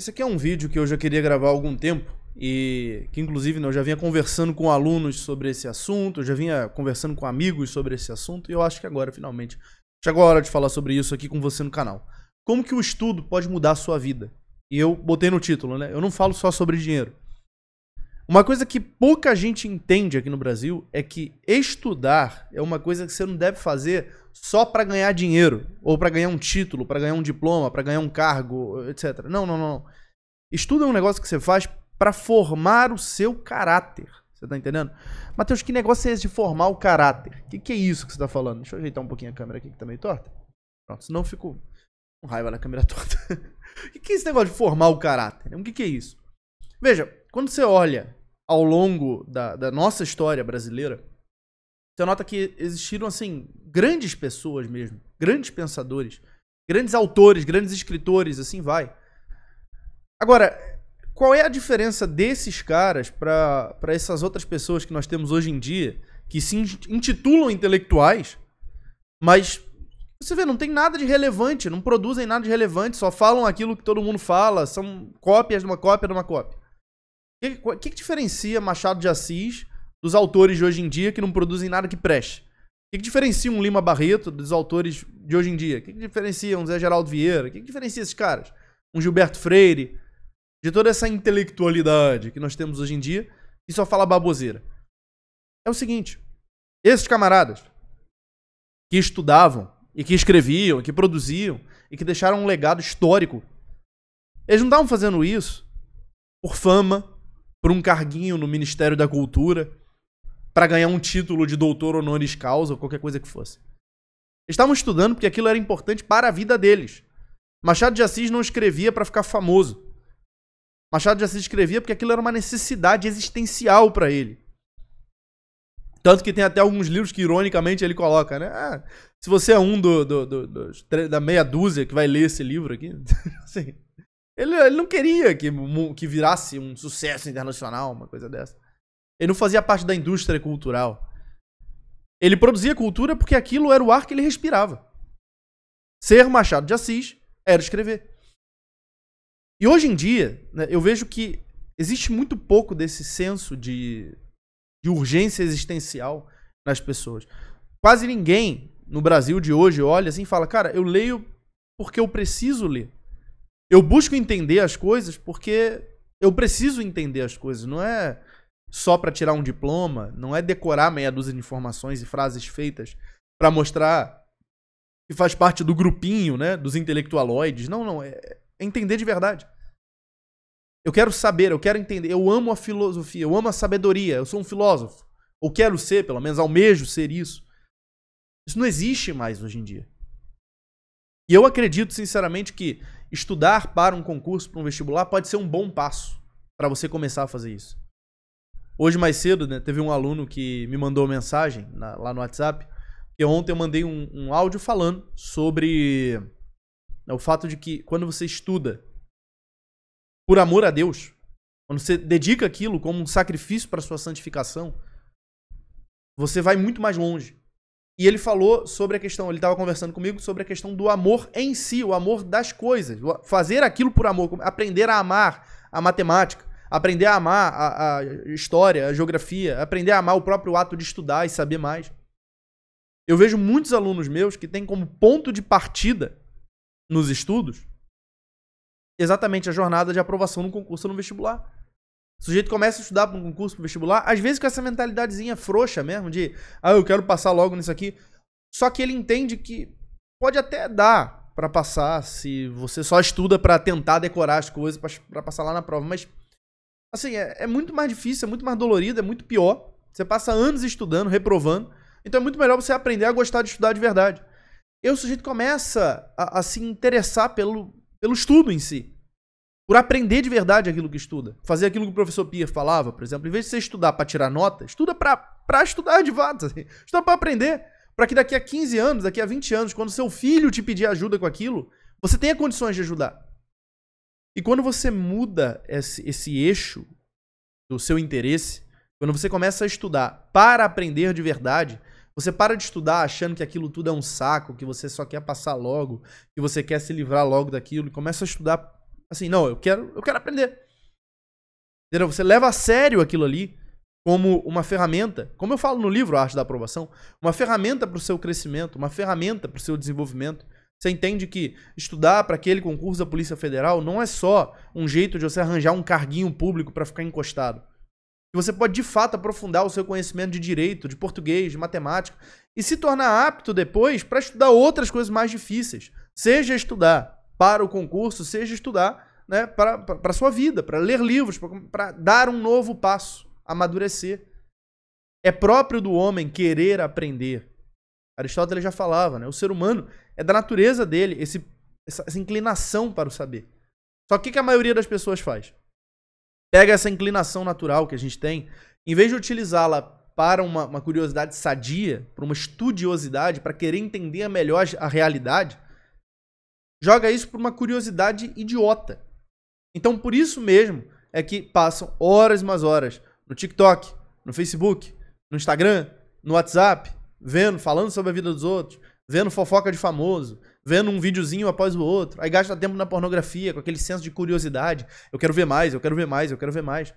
Esse aqui é um vídeo que eu já queria gravar há algum tempo e que inclusive né, eu já vinha conversando com alunos sobre esse assunto, eu já vinha conversando com amigos sobre esse assunto e eu acho que agora finalmente chegou a hora de falar sobre isso aqui com você no canal. Como que o estudo pode mudar a sua vida? E eu botei no título, né? Eu não falo só sobre dinheiro. Uma coisa que pouca gente entende aqui no Brasil é que estudar é uma coisa que você não deve fazer só para ganhar dinheiro, ou para ganhar um título, para ganhar um diploma, para ganhar um cargo, etc. Não, não, não. Estuda é um negócio que você faz para formar o seu caráter. Você tá entendendo? Matheus, que negócio é esse de formar o caráter? O que, que é isso que você tá falando? Deixa eu ajeitar um pouquinho a câmera aqui que tá meio torta. Pronto, senão eu fico com raiva na câmera torta. O que, que é esse negócio de formar o caráter? O que, que é isso? Veja, quando você olha ao longo da, da nossa história brasileira, você nota que existiram, assim, grandes pessoas mesmo, grandes pensadores, grandes autores, grandes escritores, assim vai. Agora, qual é a diferença desses caras para essas outras pessoas que nós temos hoje em dia, que se intitulam intelectuais, mas você vê, não tem nada de relevante, não produzem nada de relevante, só falam aquilo que todo mundo fala, são cópias de uma cópia de uma cópia. O que, que, diferencia Machado de Assis dos autores de hoje em dia que não produzem nada que preste? O que, que diferencia um Lima Barreto dos autores de hoje em dia? O que, que diferencia um Zé Geraldo Vieira? O que, que diferencia esses caras? Um Gilberto Freire? De toda essa intelectualidade que nós temos hoje em dia e só fala baboseira. É o seguinte: esses camaradas que estudavam e que escreviam, e que produziam e que deixaram um legado histórico, eles não estavam fazendo isso por fama, por um carguinho no Ministério da Cultura para ganhar um título de doutor honoris causa ou qualquer coisa que fosse. Eles estavam estudando porque aquilo era importante para a vida deles. Machado de Assis não escrevia para ficar famoso. Machado de Assis escrevia porque aquilo era uma necessidade existencial para ele. Tanto que tem até alguns livros que, ironicamente, ele coloca, né? Ah, se você é um do, do, do, do, da meia dúzia que vai ler esse livro aqui, assim, ele, ele não queria que, que virasse um sucesso internacional, uma coisa dessa. Ele não fazia parte da indústria cultural. Ele produzia cultura porque aquilo era o ar que ele respirava. Ser Machado de Assis era escrever. E hoje em dia, né, eu vejo que existe muito pouco desse senso de, de urgência existencial nas pessoas. Quase ninguém no Brasil de hoje olha assim e fala: Cara, eu leio porque eu preciso ler eu busco entender as coisas porque eu preciso entender as coisas, não é só para tirar um diploma, não é decorar meia dúzia de informações e frases feitas para mostrar que faz parte do grupinho, né, dos intelectualoides. Não, não, é, é entender de verdade. Eu quero saber, eu quero entender. Eu amo a filosofia, eu amo a sabedoria, eu sou um filósofo. Ou quero ser, pelo menos almejo ser isso. Isso não existe mais hoje em dia. E eu acredito, sinceramente, que estudar para um concurso, para um vestibular, pode ser um bom passo para você começar a fazer isso. Hoje mais cedo, né, teve um aluno que me mandou mensagem na, lá no WhatsApp, que ontem eu mandei um, um áudio falando sobre né, o fato de que quando você estuda por amor a Deus, quando você dedica aquilo como um sacrifício para sua santificação, você vai muito mais longe. E ele falou sobre a questão, ele estava conversando comigo sobre a questão do amor em si, o amor das coisas, fazer aquilo por amor, aprender a amar a matemática, aprender a amar a, a história, a geografia, aprender a amar o próprio ato de estudar e saber mais. Eu vejo muitos alunos meus que têm como ponto de partida nos estudos exatamente a jornada de aprovação no concurso no vestibular. O sujeito começa a estudar para um concurso, para vestibular, às vezes com essa mentalidadezinha frouxa mesmo, de, ah, eu quero passar logo nisso aqui. Só que ele entende que pode até dar para passar, se você só estuda para tentar decorar as coisas, para passar lá na prova. Mas, assim, é, é muito mais difícil, é muito mais dolorido, é muito pior. Você passa anos estudando, reprovando. Então é muito melhor você aprender a gostar de estudar de verdade. E o sujeito começa a, a se interessar pelo, pelo estudo em si por aprender de verdade aquilo que estuda. Fazer aquilo que o professor Pierre falava, por exemplo, em vez de você estudar para tirar nota, estuda para estudar de fato, assim. estuda para aprender, para que daqui a 15 anos, daqui a 20 anos, quando seu filho te pedir ajuda com aquilo, você tenha condições de ajudar. E quando você muda esse, esse eixo do seu interesse, quando você começa a estudar para aprender de verdade, você para de estudar achando que aquilo tudo é um saco, que você só quer passar logo, que você quer se livrar logo daquilo, e começa a estudar Assim, não, eu quero, eu quero aprender. Entendeu? Você leva a sério aquilo ali como uma ferramenta, como eu falo no livro A Arte da Aprovação, uma ferramenta para o seu crescimento, uma ferramenta para o seu desenvolvimento. Você entende que estudar para aquele concurso da Polícia Federal não é só um jeito de você arranjar um carguinho público para ficar encostado. Você pode de fato aprofundar o seu conhecimento de direito, de português, de matemática e se tornar apto depois para estudar outras coisas mais difíceis. Seja estudar para o concurso seja estudar né, para a sua vida, para ler livros, para dar um novo passo, amadurecer. É próprio do homem querer aprender. Aristóteles já falava, né? O ser humano é da natureza dele esse, essa, essa inclinação para o saber. Só que o que a maioria das pessoas faz? Pega essa inclinação natural que a gente tem, em vez de utilizá-la para uma, uma curiosidade sadia, para uma estudiosidade, para querer entender melhor a realidade, joga isso por uma curiosidade idiota. Então, por isso mesmo é que passam horas e mais horas no TikTok, no Facebook, no Instagram, no WhatsApp, vendo, falando sobre a vida dos outros, vendo fofoca de famoso, vendo um videozinho após o outro. Aí gasta tempo na pornografia, com aquele senso de curiosidade. Eu quero ver mais, eu quero ver mais, eu quero ver mais.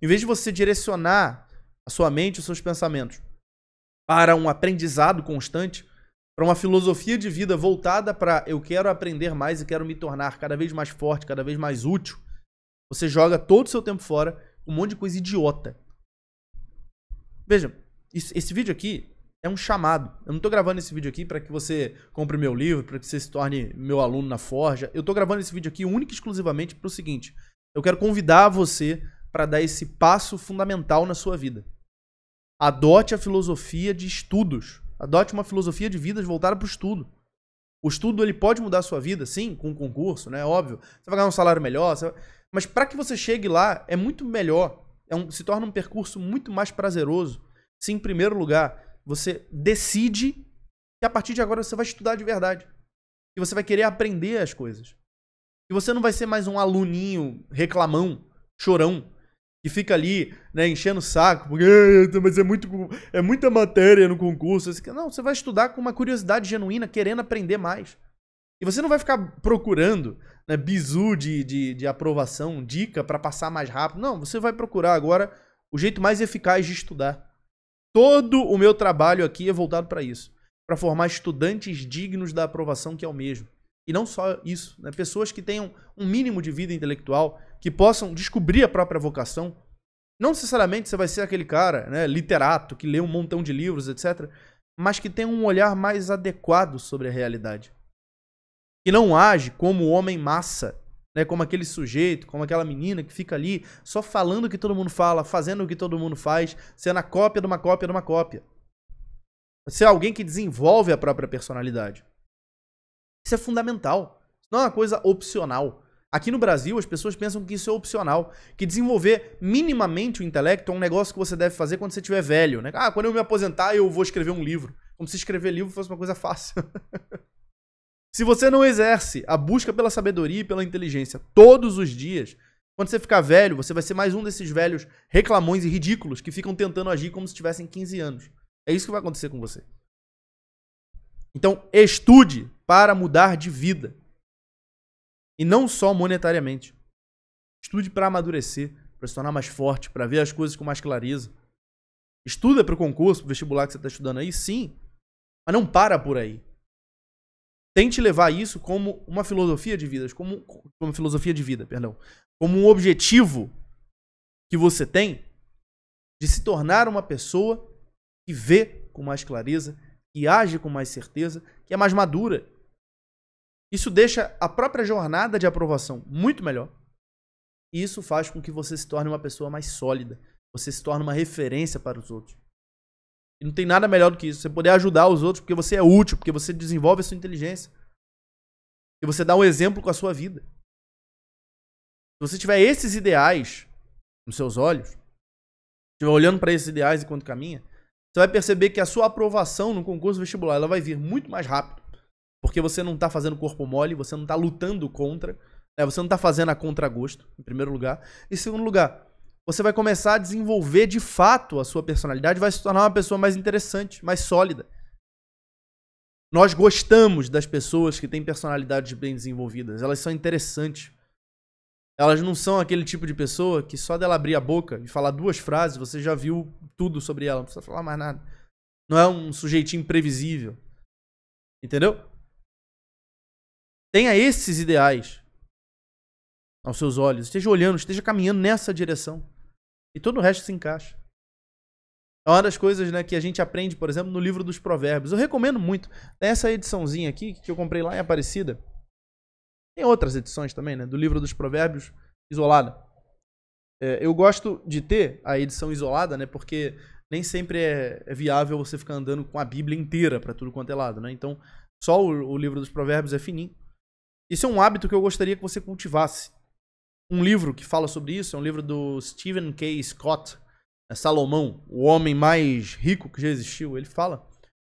Em vez de você direcionar a sua mente, os seus pensamentos para um aprendizado constante, para uma filosofia de vida voltada para eu quero aprender mais e quero me tornar cada vez mais forte, cada vez mais útil, você joga todo o seu tempo fora um monte de coisa idiota. Veja, esse vídeo aqui é um chamado. Eu não estou gravando esse vídeo aqui para que você compre meu livro, para que você se torne meu aluno na Forja. Eu estou gravando esse vídeo aqui única e exclusivamente para o seguinte: eu quero convidar você para dar esse passo fundamental na sua vida. Adote a filosofia de estudos. Adote uma filosofia de vidas voltada para o estudo. O estudo ele pode mudar a sua vida, sim, com um concurso, né? Óbvio. Você vai ganhar um salário melhor, mas para que você chegue lá é muito melhor, é um, se torna um percurso muito mais prazeroso. Se em primeiro lugar você decide que a partir de agora você vai estudar de verdade, que você vai querer aprender as coisas, que você não vai ser mais um aluninho reclamão, chorão, que fica ali, né, enchendo o saco, porque mas é, muito, é muita matéria no concurso. Não, você vai estudar com uma curiosidade genuína, querendo aprender mais. E você não vai ficar procurando né, bizu de, de, de aprovação, dica para passar mais rápido. Não, você vai procurar agora o jeito mais eficaz de estudar. Todo o meu trabalho aqui é voltado para isso para formar estudantes dignos da aprovação que é o mesmo. E não só isso, né? pessoas que tenham um mínimo de vida intelectual, que possam descobrir a própria vocação. Não necessariamente você vai ser aquele cara, né, literato, que lê um montão de livros, etc. Mas que tem um olhar mais adequado sobre a realidade. Que não age como o homem massa, né, como aquele sujeito, como aquela menina que fica ali só falando o que todo mundo fala, fazendo o que todo mundo faz, sendo a cópia de uma cópia de uma cópia. Você é alguém que desenvolve a própria personalidade. Isso é fundamental. Isso não é uma coisa opcional. Aqui no Brasil, as pessoas pensam que isso é opcional, que desenvolver minimamente o intelecto é um negócio que você deve fazer quando você estiver velho, né? Ah, quando eu me aposentar, eu vou escrever um livro. Como se escrever livro fosse uma coisa fácil. se você não exerce a busca pela sabedoria e pela inteligência todos os dias, quando você ficar velho, você vai ser mais um desses velhos reclamões e ridículos que ficam tentando agir como se tivessem 15 anos. É isso que vai acontecer com você. Então, estude para mudar de vida. E não só monetariamente. Estude para amadurecer, para se tornar mais forte, para ver as coisas com mais clareza. Estuda para o concurso, pro vestibular que você está estudando aí, sim. Mas não para por aí. Tente levar isso como uma filosofia de vida, como, como filosofia de vida, perdão, como um objetivo que você tem de se tornar uma pessoa que vê com mais clareza, que age com mais certeza, que é mais madura, isso deixa a própria jornada de aprovação muito melhor. E isso faz com que você se torne uma pessoa mais sólida. Você se torne uma referência para os outros. E não tem nada melhor do que isso. Você poder ajudar os outros porque você é útil, porque você desenvolve a sua inteligência. E você dá um exemplo com a sua vida. Se você tiver esses ideais nos seus olhos, estiver olhando para esses ideais enquanto caminha, você vai perceber que a sua aprovação no concurso vestibular ela vai vir muito mais rápido porque você não tá fazendo corpo mole, você não tá lutando contra, né? você não tá fazendo a contragosto, em primeiro lugar. Em segundo lugar, você vai começar a desenvolver de fato a sua personalidade, vai se tornar uma pessoa mais interessante, mais sólida. Nós gostamos das pessoas que têm personalidades bem desenvolvidas, elas são interessantes. Elas não são aquele tipo de pessoa que só dela abrir a boca e falar duas frases, você já viu tudo sobre ela, não precisa falar mais nada. Não é um sujeitinho imprevisível. Entendeu? Tenha esses ideais aos seus olhos. Esteja olhando, esteja caminhando nessa direção. E todo o resto se encaixa. É uma das coisas né, que a gente aprende, por exemplo, no livro dos Provérbios. Eu recomendo muito. Essa ediçãozinha aqui, que eu comprei lá em é Aparecida. Tem outras edições também, né? Do livro dos Provérbios, isolada. É, eu gosto de ter a edição isolada, né? Porque nem sempre é, é viável você ficar andando com a Bíblia inteira para tudo quanto é lado, né? Então, só o, o livro dos Provérbios é fininho. Isso é um hábito que eu gostaria que você cultivasse. Um livro que fala sobre isso é um livro do Stephen K. Scott, é Salomão, o homem mais rico que já existiu. Ele fala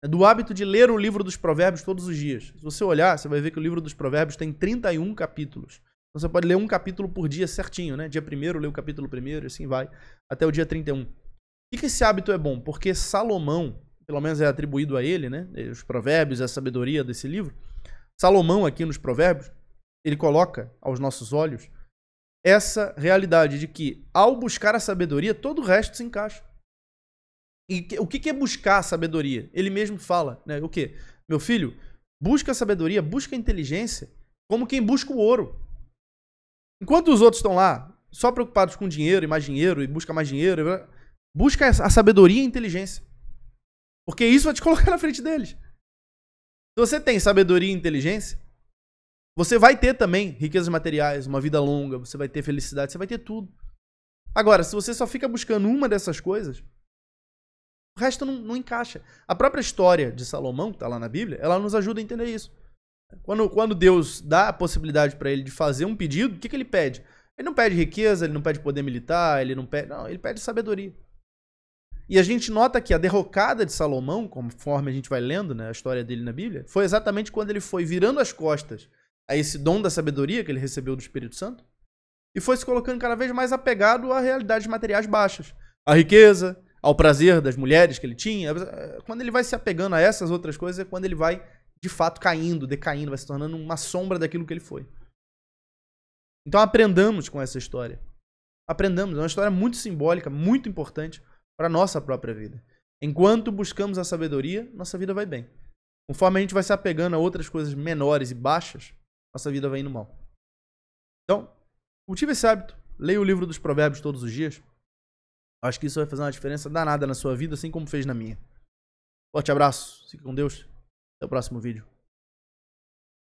é do hábito de ler o livro dos Provérbios todos os dias. Se você olhar, você vai ver que o livro dos Provérbios tem 31 capítulos. Então, você pode ler um capítulo por dia certinho, né? Dia primeiro, lê o capítulo primeiro, e assim vai, até o dia 31. Por que esse hábito é bom? Porque Salomão, pelo menos é atribuído a ele, né? Os provérbios, a sabedoria desse livro, Salomão, aqui nos Provérbios, ele coloca aos nossos olhos essa realidade de que, ao buscar a sabedoria, todo o resto se encaixa. E o que é buscar a sabedoria? Ele mesmo fala, né? O quê? Meu filho, busca a sabedoria, busca a inteligência, como quem busca o ouro. Enquanto os outros estão lá, só preocupados com dinheiro e mais dinheiro, e busca mais dinheiro, busca a sabedoria e a inteligência. Porque isso vai te colocar na frente deles. Se você tem sabedoria e inteligência, você vai ter também riquezas materiais, uma vida longa, você vai ter felicidade, você vai ter tudo. Agora, se você só fica buscando uma dessas coisas, o resto não, não encaixa. A própria história de Salomão, que está lá na Bíblia, ela nos ajuda a entender isso. Quando, quando Deus dá a possibilidade para ele de fazer um pedido, o que, que ele pede? Ele não pede riqueza, ele não pede poder militar, ele não pede. Não, ele pede sabedoria. E a gente nota que a derrocada de Salomão, conforme a gente vai lendo né, a história dele na Bíblia, foi exatamente quando ele foi virando as costas a esse dom da sabedoria que ele recebeu do Espírito Santo e foi se colocando cada vez mais apegado a realidades materiais baixas, à riqueza, ao prazer das mulheres que ele tinha. Quando ele vai se apegando a essas outras coisas é quando ele vai de fato caindo, decaindo, vai se tornando uma sombra daquilo que ele foi. Então aprendamos com essa história. Aprendamos, é uma história muito simbólica, muito importante para nossa própria vida. Enquanto buscamos a sabedoria, nossa vida vai bem. Conforme a gente vai se apegando a outras coisas menores e baixas, nossa vida vai indo mal. Então, cultive esse hábito. Leia o livro dos provérbios todos os dias. Acho que isso vai fazer uma diferença danada na sua vida, assim como fez na minha. Forte abraço, fique com Deus. Até o próximo vídeo.